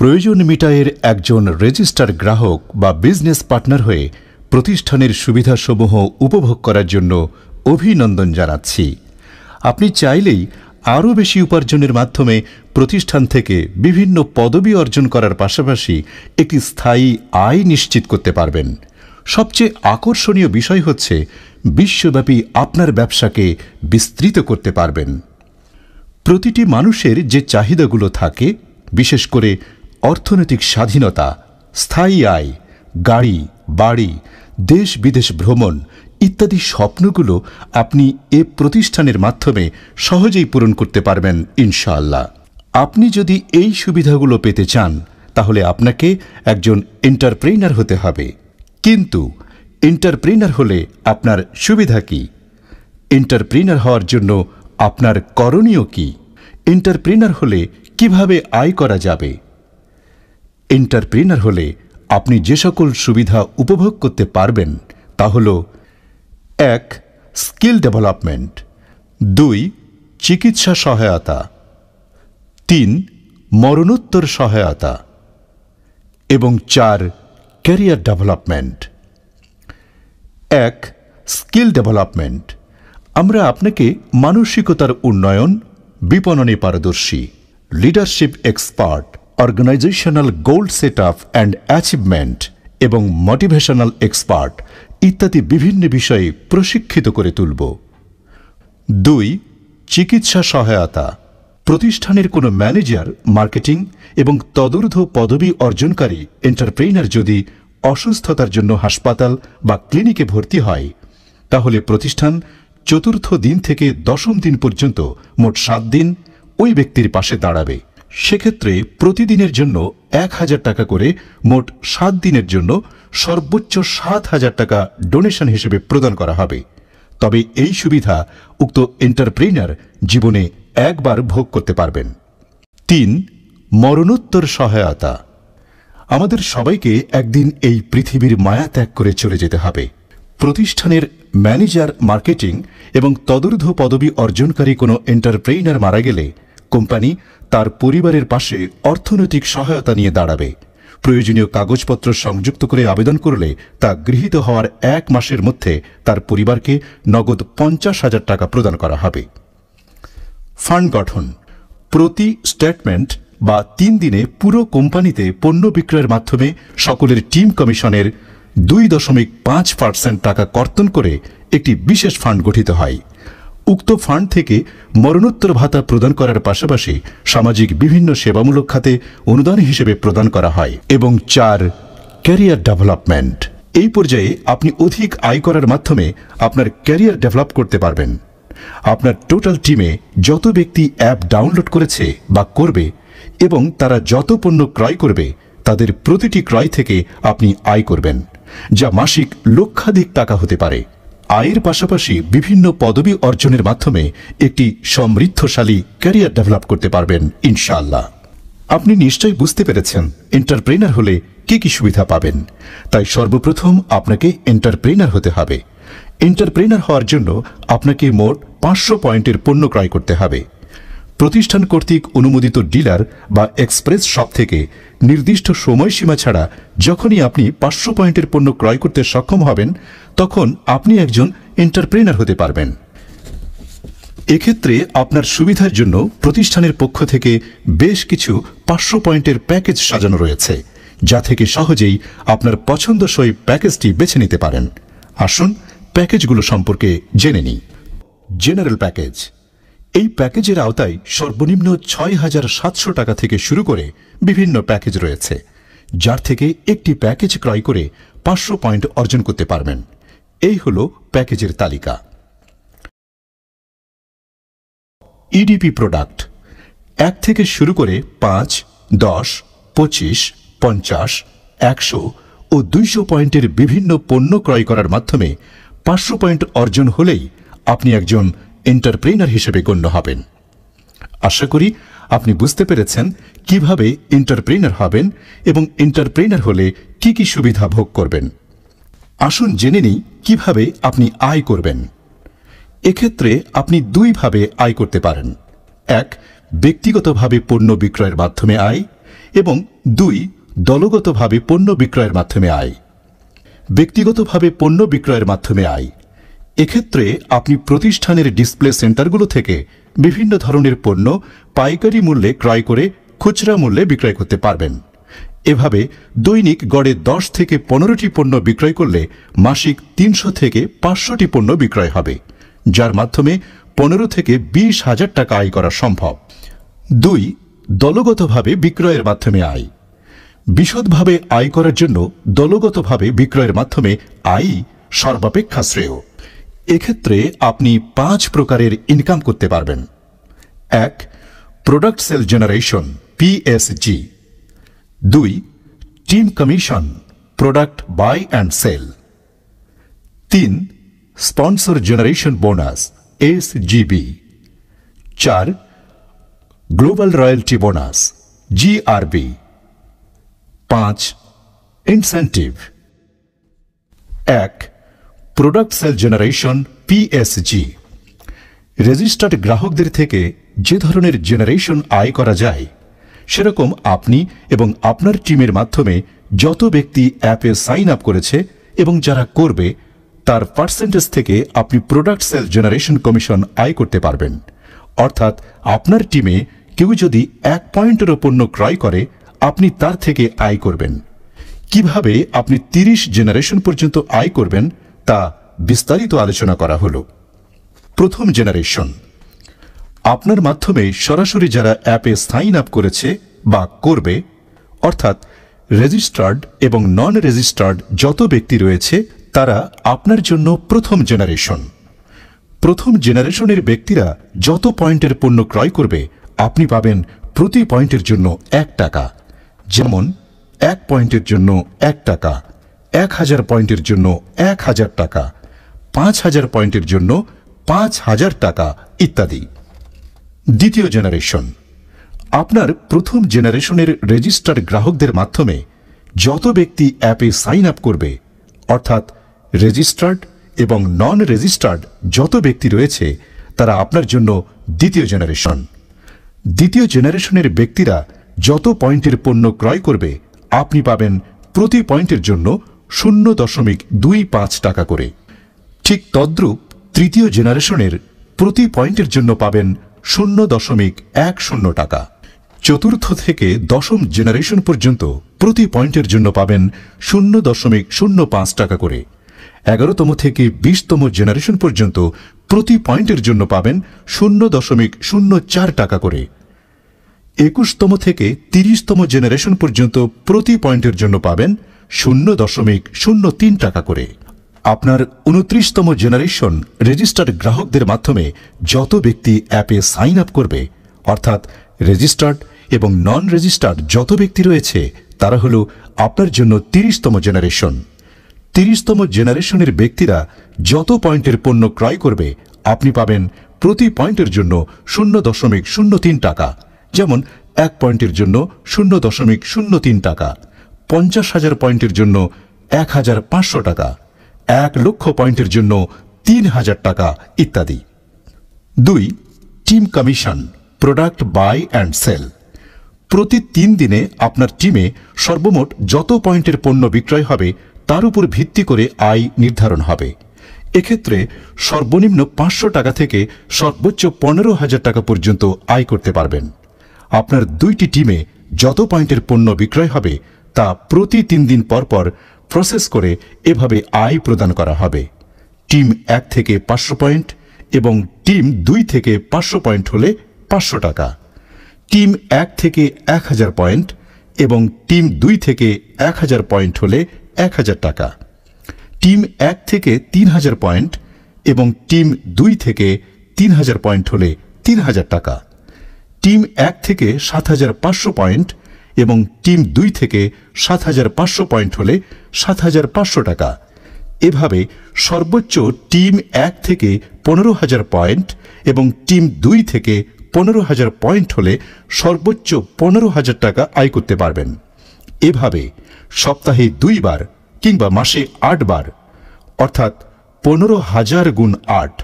প্রয়োজন মিটায়ের একজন রেজিস্টার গ্রাহক বা বিজনেস পার্টনার হয়ে প্রতিষ্ঠানের সুবিধাসমূহ উপভোগ করার জন্য অভিনন্দন জানাচ্ছি আপনি চাইলেই আরও বেশি উপার্জনের মাধ্যমে প্রতিষ্ঠান থেকে বিভিন্ন পদবি অর্জন করার পাশাপাশি একটি স্থায়ী আয় নিশ্চিত করতে পারবেন সবচেয়ে আকর্ষণীয় বিষয় হচ্ছে বিশ্বব্যাপী আপনার ব্যবসাকে বিস্তৃত করতে পারবেন প্রতিটি মানুষের যে চাহিদাগুলো থাকে বিশেষ করে অর্থনৈতিক স্বাধীনতা স্থায়ী আয় গাড়ি বাড়ি দেশ বিদেশ ভ্রমণ ইত্যাদি স্বপ্নগুলো আপনি এ প্রতিষ্ঠানের মাধ্যমে সহজেই পূরণ করতে পারবেন ইনশাআল্লাহ আপনি যদি এই সুবিধাগুলো পেতে চান তাহলে আপনাকে একজন এন্টারপ্রেনার হতে হবে কিন্তু এন্টারপ্রেনার হলে আপনার সুবিধা কি এন্টারপ্রেনার হওয়ার জন্য আপনার করণীয় কি এন্টারপ্রেনার হলে কিভাবে আয় করা যাবে এন্টারপ্রিনার হলে আপনি যে সকল সুবিধা উপভোগ করতে পারবেন তা হল এক স্কিল ডেভেলপমেন্ট দুই চিকিৎসা সহায়তা তিন মরণোত্তর সহায়তা এবং চার ক্যারিয়ার ডেভেলপমেন্ট এক স্কিল ডেভেলপমেন্ট আমরা আপনাকে মানসিকতার উন্নয়ন বিপণনে পারদর্শী leadership expert organisational goal set up and achievement এবং মোটিভেশনাল এক্সপার্ট ইত্যাদি বিভিন্ন বিষয়ে প্রশিক্ষিত করে তুলব দুই চিকিৎসা সহায়তা প্রতিষ্ঠানের কোনো ম্যানেজার মার্কেটিং এবং তদর্ধ পদবী অর্জনকারী এন্টারপ্রেনার যদি অসুস্থতার জন্য হাসপাতাল বা ক্লিনিকে ভর্তি হয় তাহলে প্রতিষ্ঠান চতুর্থ দিন থেকে দশম দিন পর্যন্ত মোট সাত দিন ওই ব্যক্তির পাশে দাঁড়াবে সেক্ষেত্রে প্রতিদিনের জন্য এক হাজার টাকা করে মোট সাত দিনের জন্য সর্বোচ্চ সাত হাজার টাকা ডোনেশন হিসেবে প্রদান করা হবে তবে এই সুবিধা উক্ত এন্টারপ্রেনার জীবনে একবার ভোগ করতে পারবেন তিন মরণোত্তর সহায়তা আমাদের সবাইকে একদিন এই পৃথিবীর মায়া ত্যাগ করে চলে যেতে হবে প্রতিষ্ঠানের ম্যানেজার মার্কেটিং এবং তদূর্ধ্ব পদবি অর্জনকারী কোনো এন্টারপ্রেইনার মারা গেলে কোম্পানি তার পরিবারের পাশে অর্থনৈতিক সহায়তা নিয়ে দাঁড়াবে প্রয়োজনীয় কাগজপত্র সংযুক্ত করে আবেদন করলে তা গৃহীত হওয়ার এক মাসের মধ্যে তার পরিবারকে নগদ পঞ্চাশ হাজার টাকা প্রদান করা হবে ফান্ড গঠন প্রতি স্টেটমেন্ট বা তিন দিনে পুরো কোম্পানিতে পণ্য বিক্রয়ের মাধ্যমে সকলের টিম কমিশনের দুই দশমিক পাঁচ পার্সেন্ট টাকা কর্তন করে একটি বিশেষ ফান্ড গঠিত হয় উক্ত ফান্ড থেকে মরণোত্তর ভাতা প্রদান করার পাশাপাশি সামাজিক বিভিন্ন সেবামূলক খাতে অনুদান হিসেবে প্রদান করা হয় এবং চার ক্যারিয়ার ডেভেলপমেন্ট এই পর্যায়ে আপনি অধিক আয় করার মাধ্যমে আপনার ক্যারিয়ার ডেভেলপ করতে পারবেন আপনার টোটাল টিমে যত ব্যক্তি অ্যাপ ডাউনলোড করেছে বা করবে এবং তারা যত পণ্য ক্রয় করবে তাদের প্রতিটি ক্রয় থেকে আপনি আয় করবেন যা মাসিক লক্ষাধিক টাকা হতে পারে আয়ের পাশাপাশি বিভিন্ন পদবি অর্জনের মাধ্যমে একটি সমৃদ্ধশালী ক্যারিয়ার ডেভেলপ করতে পারবেন ইনশাল্লাহ আপনি নিশ্চয়ই বুঝতে পেরেছেন এন্টারপ্রেনার হলে কি কি সুবিধা পাবেন তাই সর্বপ্রথম আপনাকে এন্টারপ্রেনার হতে হবে এন্টারপ্রেনার হওয়ার জন্য আপনাকে মোট পাঁচশো পয়েন্টের পণ্য ক্রয় করতে হবে প্রতিষ্ঠান কর্তৃক অনুমোদিত ডিলার বা এক্সপ্রেস শপ থেকে নির্দিষ্ট সময়সীমা ছাড়া যখনই আপনি পাঁচশো পয়েন্টের পণ্য ক্রয় করতে সক্ষম হবেন তখন আপনি একজন এন্টারপ্রেনার হতে পারবেন এক্ষেত্রে আপনার সুবিধার জন্য প্রতিষ্ঠানের পক্ষ থেকে বেশ কিছু পাঁচশো পয়েন্টের প্যাকেজ সাজানো রয়েছে যা থেকে সহজেই আপনার পছন্দসই প্যাকেজটি বেছে নিতে পারেন আসুন প্যাকেজগুলো সম্পর্কে জেনে নিই জেনারেল প্যাকেজ এই প্যাকেজের আওতায় সর্বনিম্ন ছয় হাজার সাতশো টাকা থেকে শুরু করে বিভিন্ন প্যাকেজ রয়েছে যার থেকে একটি প্যাকেজ ক্রয় করে পাঁচশো পয়েন্ট অর্জন করতে পারবেন এই হল প্যাকেজের তালিকা ইডিপি e প্রোডাক্ট এক থেকে শুরু করে পাঁচ দশ পঁচিশ পঞ্চাশ একশো ও দুইশো পয়েন্টের বিভিন্ন পণ্য ক্রয় করার মাধ্যমে পাঁচশো পয়েন্ট অর্জন হলেই আপনি একজন এন্টারপ্রেনার হিসেবে গণ্য হবেন আশা করি আপনি বুঝতে পেরেছেন কিভাবে এন্টারপ্রেনার হবেন এবং এন্টারপ্রেনার হলে কি কি সুবিধা ভোগ করবেন আসুন জেনে নিই কীভাবে আপনি আয় করবেন এক্ষেত্রে আপনি দুইভাবে আয় করতে পারেন এক ব্যক্তিগতভাবে পণ্য বিক্রয়ের মাধ্যমে আয় এবং দুই দলগতভাবে পণ্য বিক্রয়ের মাধ্যমে আয় ব্যক্তিগতভাবে পণ্য বিক্রয়ের মাধ্যমে আয় এক্ষেত্রে আপনি প্রতিষ্ঠানের ডিসপ্লে সেন্টারগুলো থেকে বিভিন্ন ধরনের পণ্য পাইকারি মূল্যে ক্রয় করে খুচরা মূল্যে বিক্রয় করতে পারবেন এভাবে দৈনিক গড়ে দশ থেকে পনেরোটি পণ্য বিক্রয় করলে মাসিক তিনশো থেকে পাঁচশোটি পণ্য বিক্রয় হবে যার মাধ্যমে পনেরো থেকে বিশ হাজার টাকা আয় করা সম্ভব দুই দলগতভাবে বিক্রয়ের মাধ্যমে আয় বিশদভাবে আয় করার জন্য দলগতভাবে বিক্রয়ের মাধ্যমে আয় সর্বাপেক্ষা শ্রেয় এক্ষেত্রে আপনি পাঁচ প্রকারের ইনকাম করতে পারবেন এক প্রোডাক্ট সেল জেনারেশন পিএসজি দুই team commission product buy and sale তিন sponsor generation bonus S GB চার গ্লোবাল রয়্যালটি বোনাস জিআরবি পাঁচ ইনসেন্টিভ এক product sale generation PSG registered গ্রাহকদের থেকে যে ধরনের জেনারেশন আয় করা যায় সেরকম আপনি এবং আপনার টিমের মাধ্যমে যত ব্যক্তি অ্যাপে সাইন আপ করেছে এবং যারা করবে তার পার্সেন্টেজ থেকে আপনি প্রোডাক্ট সেল জেনারেশন কমিশন আয় করতে পারবেন অর্থাৎ আপনার টিমে কেউ যদি এক পয়েন্টেরও পণ্য ক্রয় করে আপনি তার থেকে আয় করবেন কিভাবে আপনি তিরিশ জেনারেশন পর্যন্ত আয় করবেন তা বিস্তারিত আলোচনা করা হলো প্রথম জেনারেশন আপনার মাধ্যমে সরাসরি যারা অ্যাপে সাইন আপ করেছে বা করবে অর্থাৎ রেজিস্টার্ড এবং নন রেজিস্টার্ড যত ব্যক্তি রয়েছে তারা আপনার জন্য প্রথম জেনারেশন প্রথম জেনারেশনের ব্যক্তিরা যত পয়েন্টের পণ্য ক্রয় করবে আপনি পাবেন প্রতি পয়েন্টের জন্য এক টাকা যেমন এক পয়েন্টের জন্য এক টাকা এক হাজার পয়েন্টের জন্য এক হাজার টাকা পাঁচ হাজার পয়েন্টের জন্য পাঁচ হাজার টাকা ইত্যাদি দ্বিতীয় জেনারেশন আপনার প্রথম জেনারেশনের রেজিস্টার্ড গ্রাহকদের মাধ্যমে যত ব্যক্তি অ্যাপে সাইন আপ করবে অর্থাৎ রেজিস্টার্ড এবং নন রেজিস্টার্ড যত ব্যক্তি রয়েছে তারা আপনার জন্য দ্বিতীয় জেনারেশন দ্বিতীয় জেনারেশনের ব্যক্তিরা যত পয়েন্টের পণ্য ক্রয় করবে আপনি পাবেন প্রতি পয়েন্টের জন্য শূন্য দশমিক দুই পাঁচ টাকা করে ঠিক তদ্রূপ তৃতীয় জেনারেশনের প্রতি পয়েন্টের জন্য পাবেন শূন্য দশমিক এক শূন্য টাকা চতুর্থ থেকে দশম জেনারেশন পর্যন্ত প্রতি পয়েন্টের জন্য পাবেন শূন্য দশমিক শূন্য পাঁচ টাকা করে এগারোতম থেকে বিশতম জেনারেশন পর্যন্ত প্রতি পয়েন্টের জন্য পাবেন শূন্য দশমিক শূন্য চার টাকা করে একুশতম থেকে তিরিশতম জেনারেশন পর্যন্ত প্রতি পয়েন্টের জন্য পাবেন শূন্য দশমিক শূন্য তিন টাকা করে আপনার উনত্রিশতম জেনারেশন রেজিস্টার্ড গ্রাহকদের মাধ্যমে যত ব্যক্তি অ্যাপে সাইন আপ করবে অর্থাৎ রেজিস্টার্ড এবং নন রেজিস্টার্ড যত ব্যক্তি রয়েছে তারা হল আপনার জন্য তিরিশতম জেনারেশন তিরিশতম জেনারেশনের ব্যক্তিরা যত পয়েন্টের পণ্য ক্রয় করবে আপনি পাবেন প্রতি পয়েন্টের জন্য শূন্য দশমিক শূন্য তিন টাকা যেমন এক পয়েন্টের জন্য শূন্য দশমিক শূন্য তিন টাকা পঞ্চাশ হাজার পয়েন্টের জন্য এক হাজার পাঁচশো টাকা এক লক্ষ পয়েন্টের জন্য তিন হাজার টাকা ইত্যাদি দুই team commission product buy and sale প্রতি তিন দিনে আপনার টিমে সর্বমোট যত পয়েন্টের পণ্য বিক্রয় হবে তার উপর ভিত্তি করে আয় নির্ধারণ হবে এক্ষেত্রে সর্বনিম্ন পাঁচশো টাকা থেকে সর্বোচ্চ পনেরো হাজার টাকা পর্যন্ত আয় করতে পারবেন আপনার দুইটি টিমে যত পয়েন্টের পণ্য বিক্রয় হবে তা প্রতি তিন দিন পরপর প্রসেস করে এভাবে আয় প্রদান করা হবে টিম এক থেকে পাঁচশো পয়েন্ট এবং টিম দুই থেকে পাঁচশো পয়েন্ট হলে পাঁচশো টাকা টিম এক থেকে এক হাজার পয়েন্ট এবং টিম দুই থেকে এক হাজার পয়েন্ট হলে এক হাজার টাকা টিম এক থেকে তিন হাজার পয়েন্ট এবং টিম দুই থেকে তিন হাজার পয়েন্ট হলে তিন হাজার টাকা টিম এক থেকে সাত হাজার পাঁচশো পয়েন্ট এবং টিম দুই থেকে সাত হাজার পাঁচশো পয়েন্ট হলে সাত হাজার পাঁচশো টাকা এভাবে সর্বোচ্চ টিম এক থেকে পনেরো হাজার পয়েন্ট এবং টিম দুই থেকে পনেরো হাজার পয়েন্ট হলে সর্বোচ্চ পনেরো হাজার টাকা আয় করতে পারবেন এভাবে সপ্তাহে দুইবার কিংবা মাসে আটবার অর্থাৎ পনেরো হাজার গুণ আট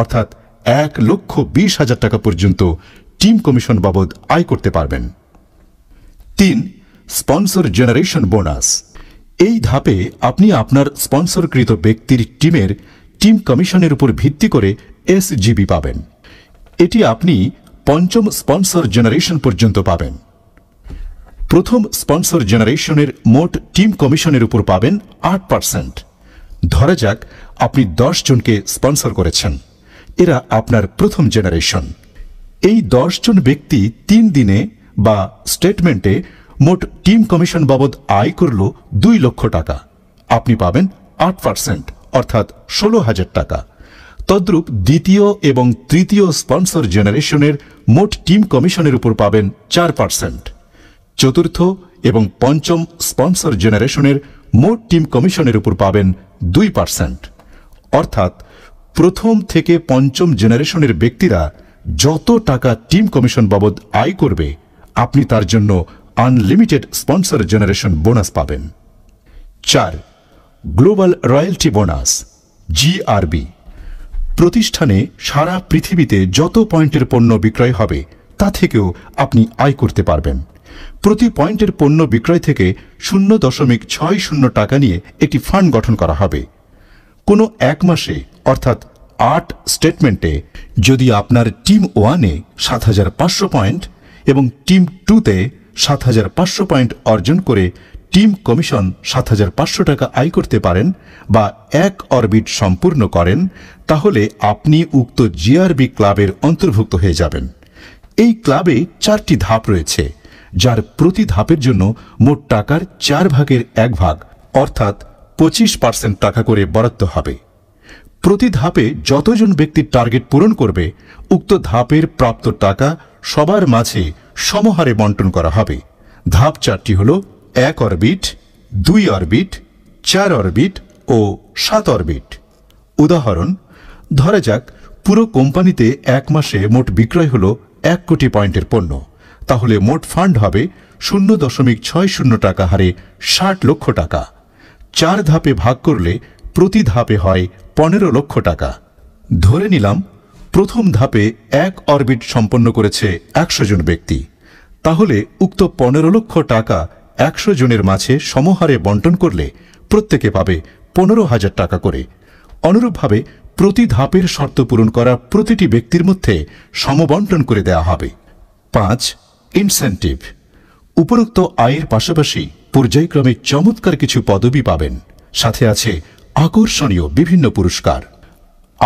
অর্থাৎ এক লক্ষ বিশ হাজার টাকা পর্যন্ত টিম কমিশন বাবদ আয় করতে পারবেন তিন স্পন্সর জেনারেশন বোনাস এই ধাপে আপনি আপনার স্পন্সরকৃত ব্যক্তির টিমের টিম কমিশনের উপর ভিত্তি করে এসজিবি পাবেন এটি আপনি পঞ্চম স্পন্সর জেনারেশন পর্যন্ত পাবেন প্রথম স্পন্সর জেনারেশনের মোট টিম কমিশনের উপর পাবেন আট পার্সেন্ট ধরা যাক আপনি দশ জনকে স্পন্সর করেছেন এরা আপনার প্রথম জেনারেশন এই দশজন ব্যক্তি তিন দিনে বা স্টেটমেন্টে মোট টিম কমিশন বাবদ আয় করল দুই লক্ষ টাকা আপনি পাবেন আট পার্সেন্ট অর্থাৎ ষোলো হাজার টাকা তদ্রূপ দ্বিতীয় এবং তৃতীয় স্পন্সর জেনারেশনের মোট টিম কমিশনের উপর পাবেন চার পার্সেন্ট চতুর্থ এবং পঞ্চম স্পন্সর জেনারেশনের মোট টিম কমিশনের উপর পাবেন দুই পার্সেন্ট অর্থাৎ প্রথম থেকে পঞ্চম জেনারেশনের ব্যক্তিরা যত টাকা টিম কমিশন বাবদ আয় করবে আপনি তার জন্য আনলিমিটেড স্পন্সর জেনারেশন বোনাস পাবেন চার গ্লোবাল রয়্যালটি বোনাস জিআরবি প্রতিষ্ঠানে সারা পৃথিবীতে যত পয়েন্টের পণ্য বিক্রয় হবে তা থেকেও আপনি আয় করতে পারবেন প্রতি পয়েন্টের পণ্য বিক্রয় থেকে শূন্য দশমিক ছয় শূন্য টাকা নিয়ে একটি ফান্ড গঠন করা হবে কোনো এক মাসে অর্থাৎ আট স্টেটমেন্টে যদি আপনার টিম ওয়ানে সাত হাজার পাঁচশো পয়েন্ট এবং টিম টুতে সাত হাজার পাঁচশো পয়েন্ট অর্জন করে টিম কমিশন সাত হাজার পাঁচশো টাকা আয় করতে পারেন বা এক অরবিট সম্পূর্ণ করেন তাহলে আপনি উক্ত জিআরবি ক্লাবের অন্তর্ভুক্ত হয়ে যাবেন এই ক্লাবে চারটি ধাপ রয়েছে যার প্রতি ধাপের জন্য মোট টাকার চার ভাগের এক ভাগ অর্থাৎ পঁচিশ পার্সেন্ট টাকা করে বরাদ্দ হবে প্রতি ধাপে যতজন ব্যক্তির টার্গেট পূরণ করবে উক্ত ধাপের প্রাপ্ত টাকা সবার মাঝে সমহারে বন্টন করা হবে ধাপ চারটি হল এক অরবিট দুই অরবিট চার অরবিট ও সাত অরবিট উদাহরণ ধরা যাক পুরো কোম্পানিতে এক মাসে মোট বিক্রয় হল এক কোটি পয়েন্টের পণ্য তাহলে মোট ফান্ড হবে শূন্য দশমিক ছয় শূন্য টাকা হারে ষাট লক্ষ টাকা চার ধাপে ভাগ করলে প্রতি ধাপে হয় পনেরো লক্ষ টাকা ধরে নিলাম প্রথম ধাপে এক অরবিট সম্পন্ন করেছে একশো জন ব্যক্তি তাহলে উক্ত পনেরো লক্ষ টাকা একশো জনের মাঝে সমহারে বন্টন করলে প্রত্যেকে পাবে পনেরো হাজার টাকা করে অনুরূপভাবে প্রতি ধাপের শর্ত পূরণ করা প্রতিটি ব্যক্তির মধ্যে সমবন্টন করে দেয়া হবে পাঁচ ইনসেন্টিভ উপরোক্ত আয়ের পাশাপাশি পর্যায়ক্রমে চমৎকার কিছু পদবি পাবেন সাথে আছে আকর্ষণীয় বিভিন্ন পুরস্কার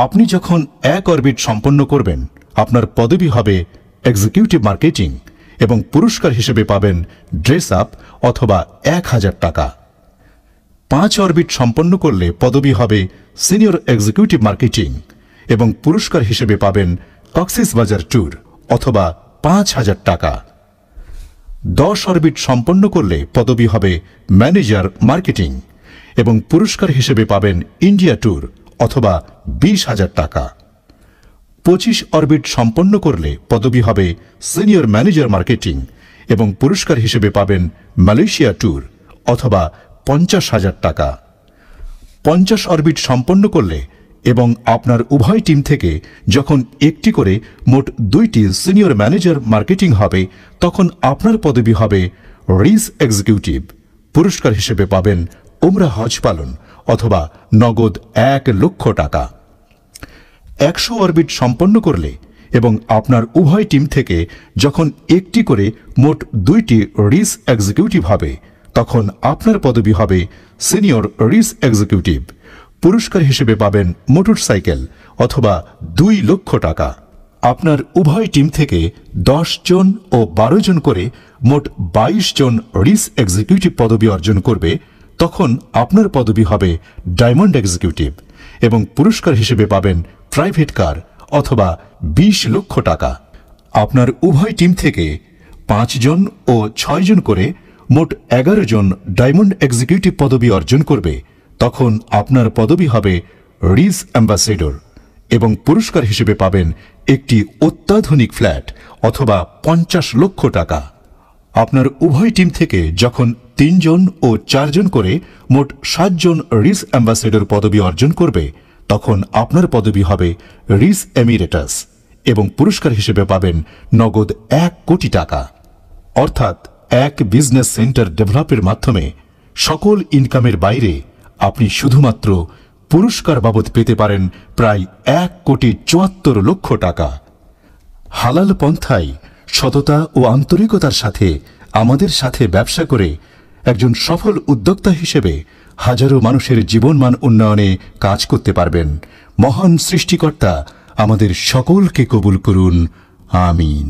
আপনি যখন এক অরবিট সম্পন্ন করবেন আপনার পদবি হবে এক্সিকিউটিভ মার্কেটিং এবং পুরস্কার হিসেবে পাবেন ড্রেস আপ অথবা এক হাজার টাকা পাঁচ অরবিট সম্পন্ন করলে পদবি হবে সিনিয়র এক্সিকিউটিভ মার্কেটিং এবং পুরস্কার হিসেবে পাবেন কক্সিস বাজার ট্যুর অথবা পাঁচ হাজার টাকা দশ অরবিট সম্পন্ন করলে পদবি হবে ম্যানেজার মার্কেটিং এবং পুরস্কার হিসেবে পাবেন ইন্ডিয়া ট্যুর অথবা বিশ হাজার টাকা পঁচিশ অরবিট সম্পন্ন করলে পদবি হবে সিনিয়র ম্যানেজার মার্কেটিং এবং পুরস্কার হিসেবে পাবেন মালয়েশিয়া ট্যুর অথবা পঞ্চাশ হাজার টাকা পঞ্চাশ অরবিট সম্পন্ন করলে এবং আপনার উভয় টিম থেকে যখন একটি করে মোট দুইটি সিনিয়র ম্যানেজার মার্কেটিং হবে তখন আপনার পদবি হবে রিস এক্সিকিউটিভ পুরস্কার হিসেবে পাবেন উমরা হজ পালন অথবা নগদ এক লক্ষ টাকা একশো অরবিট সম্পন্ন করলে এবং আপনার উভয় টিম থেকে যখন একটি করে মোট দুইটি রিস এক্সিকিউটিভ হবে তখন আপনার পদবি হবে সিনিয়র রিস এক্সিকিউটিভ পুরস্কার হিসেবে পাবেন মোটরসাইকেল অথবা দুই লক্ষ টাকা আপনার উভয় টিম থেকে দশ জন ও বারো জন করে মোট ২২ জন রিস এক্সিকিউটিভ পদবি অর্জন করবে তখন আপনার পদবি হবে ডায়মন্ড এক্সিকিউটিভ এবং পুরস্কার হিসেবে পাবেন প্রাইভেট কার অথবা ২০ লক্ষ টাকা আপনার উভয় টিম থেকে পাঁচজন ও ছয়জন করে মোট এগারো জন ডায়মন্ড এক্সিকিউটিভ পদবি অর্জন করবে তখন আপনার পদবি হবে রিজ অ্যাম্বাসেডর এবং পুরস্কার হিসেবে পাবেন একটি অত্যাধুনিক ফ্ল্যাট অথবা পঞ্চাশ লক্ষ টাকা আপনার উভয় টিম থেকে যখন তিনজন ও চারজন করে মোট সাতজন রিস অ্যাম্বাসেডর পদবি অর্জন করবে তখন আপনার পদবি হবে রিস এমিরেটাস এবং পুরস্কার হিসেবে পাবেন নগদ এক কোটি টাকা অর্থাৎ এক বিজনেস সেন্টার ডেভেলপের মাধ্যমে সকল ইনকামের বাইরে আপনি শুধুমাত্র পুরস্কার বাবদ পেতে পারেন প্রায় এক কোটি চুয়াত্তর লক্ষ টাকা হালাল পন্থায় সততা ও আন্তরিকতার সাথে আমাদের সাথে ব্যবসা করে একজন সফল উদ্যোক্তা হিসেবে হাজারো মানুষের জীবনমান উন্নয়নে কাজ করতে পারবেন মহান সৃষ্টিকর্তা আমাদের সকলকে কবুল করুন আমিন